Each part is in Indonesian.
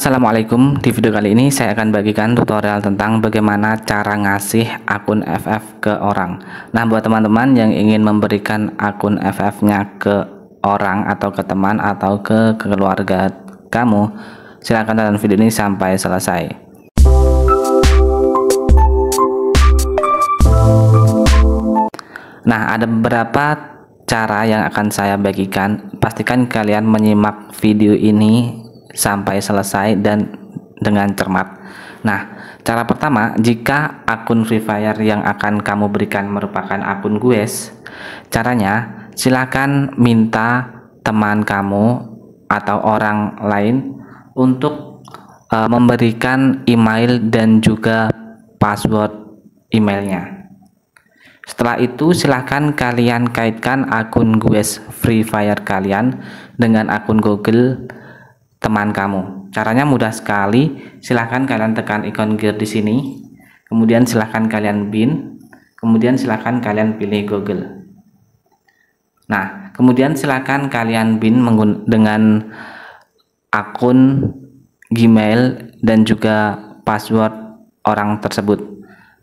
Assalamualaikum, di video kali ini saya akan bagikan tutorial tentang bagaimana cara ngasih akun FF ke orang Nah buat teman-teman yang ingin memberikan akun FF nya ke orang atau ke teman atau ke keluarga kamu Silahkan tonton video ini sampai selesai Nah ada beberapa cara yang akan saya bagikan Pastikan kalian menyimak video ini sampai selesai dan dengan cermat. Nah, cara pertama, jika akun Free Fire yang akan kamu berikan merupakan akun gues, caranya silakan minta teman kamu atau orang lain untuk uh, memberikan email dan juga password emailnya. Setelah itu silahkan kalian kaitkan akun Guess Free Fire kalian dengan akun Google teman kamu. Caranya mudah sekali. Silahkan kalian tekan ikon gear di sini. Kemudian silahkan kalian bin. Kemudian silahkan kalian pilih Google. Nah, kemudian silahkan kalian bin dengan akun Gmail dan juga password orang tersebut.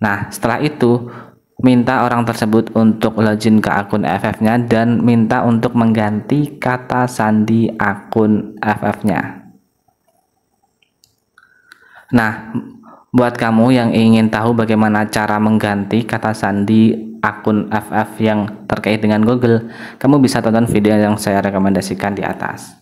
Nah, setelah itu minta orang tersebut untuk login ke akun FF-nya dan minta untuk mengganti kata sandi akun FF-nya. Nah, buat kamu yang ingin tahu bagaimana cara mengganti kata sandi akun FF yang terkait dengan Google, kamu bisa tonton video yang saya rekomendasikan di atas.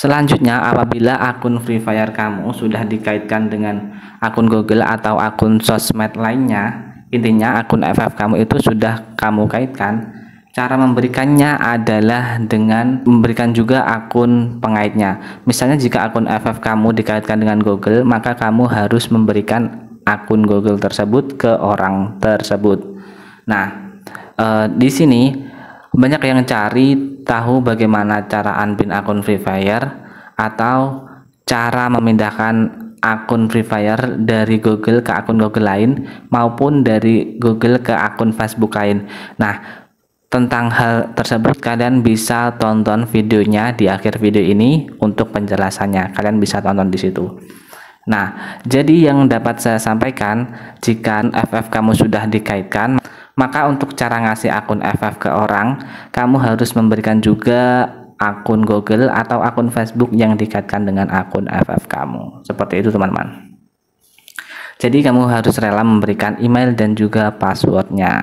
Selanjutnya, apabila akun Free Fire kamu sudah dikaitkan dengan akun Google atau akun sosmed lainnya, intinya akun FF kamu itu sudah kamu kaitkan. Cara memberikannya adalah dengan memberikan juga akun pengaitnya. Misalnya jika akun FF kamu dikaitkan dengan Google, maka kamu harus memberikan akun Google tersebut ke orang tersebut. Nah, eh, di sini banyak yang cari tahu bagaimana cara unpin akun Free Fire atau cara memindahkan akun Free Fire dari Google ke akun Google lain maupun dari Google ke akun Facebook lain. Nah, tentang hal tersebut kalian bisa tonton videonya di akhir video ini untuk penjelasannya. Kalian bisa tonton di situ. Nah, jadi yang dapat saya sampaikan jika FF kamu sudah dikaitkan maka untuk cara ngasih akun FF ke orang, kamu harus memberikan juga akun Google atau akun Facebook yang dikaitkan dengan akun FF kamu. Seperti itu teman-teman. Jadi kamu harus rela memberikan email dan juga passwordnya.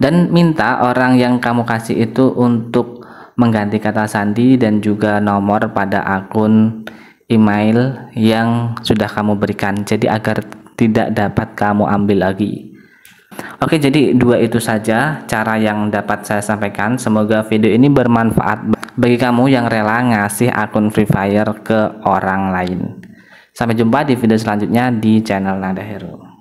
Dan minta orang yang kamu kasih itu untuk mengganti kata sandi dan juga nomor pada akun email yang sudah kamu berikan. Jadi agar tidak dapat kamu ambil lagi. Oke, jadi dua itu saja cara yang dapat saya sampaikan. Semoga video ini bermanfaat bagi kamu yang rela ngasih akun Free Fire ke orang lain. Sampai jumpa di video selanjutnya di channel Nada Hero.